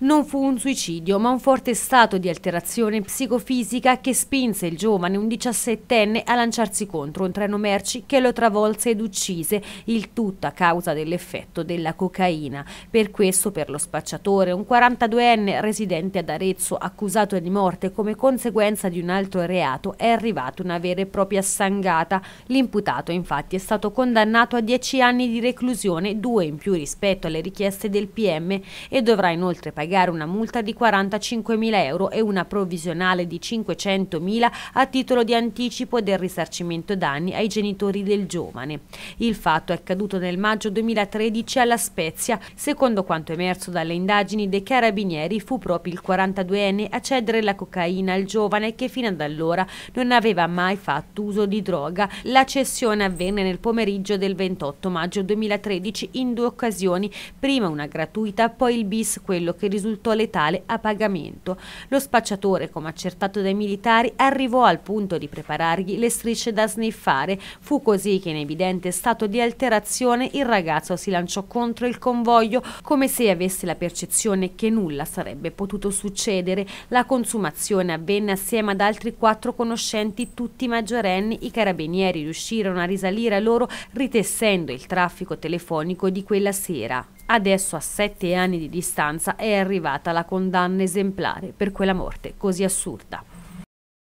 Non fu un suicidio, ma un forte stato di alterazione psicofisica che spinse il giovane, un diciassettenne, a lanciarsi contro un treno merci che lo travolse ed uccise, il tutto a causa dell'effetto della cocaina. Per questo, per lo spacciatore, un 42enne residente ad Arezzo, accusato di morte come conseguenza di un altro reato, è arrivata una vera e propria sangata. L'imputato, infatti, è stato condannato a 10 anni di reclusione, due in più rispetto alle richieste del PM, e dovrà inoltre pagare pagare una multa di 45.000 euro e una provvisionale di 500.000 a titolo di anticipo del risarcimento danni ai genitori del giovane. Il fatto è accaduto nel maggio 2013 alla Spezia. Secondo quanto emerso dalle indagini dei carabinieri fu proprio il 42enne a cedere la cocaina al giovane che fino ad allora non aveva mai fatto uso di droga. La cessione avvenne nel pomeriggio del 28 maggio 2013 in due occasioni, prima una gratuita, poi il bis, quello che risultava risultò letale a pagamento. Lo spacciatore, come accertato dai militari, arrivò al punto di preparargli le strisce da sniffare. Fu così che in evidente stato di alterazione il ragazzo si lanciò contro il convoglio come se avesse la percezione che nulla sarebbe potuto succedere. La consumazione avvenne assieme ad altri quattro conoscenti, tutti maggiorenni. I carabinieri riuscirono a risalire a loro ritessendo il traffico telefonico di quella sera. Adesso a sette anni di distanza è arrivata la condanna esemplare per quella morte così assurda.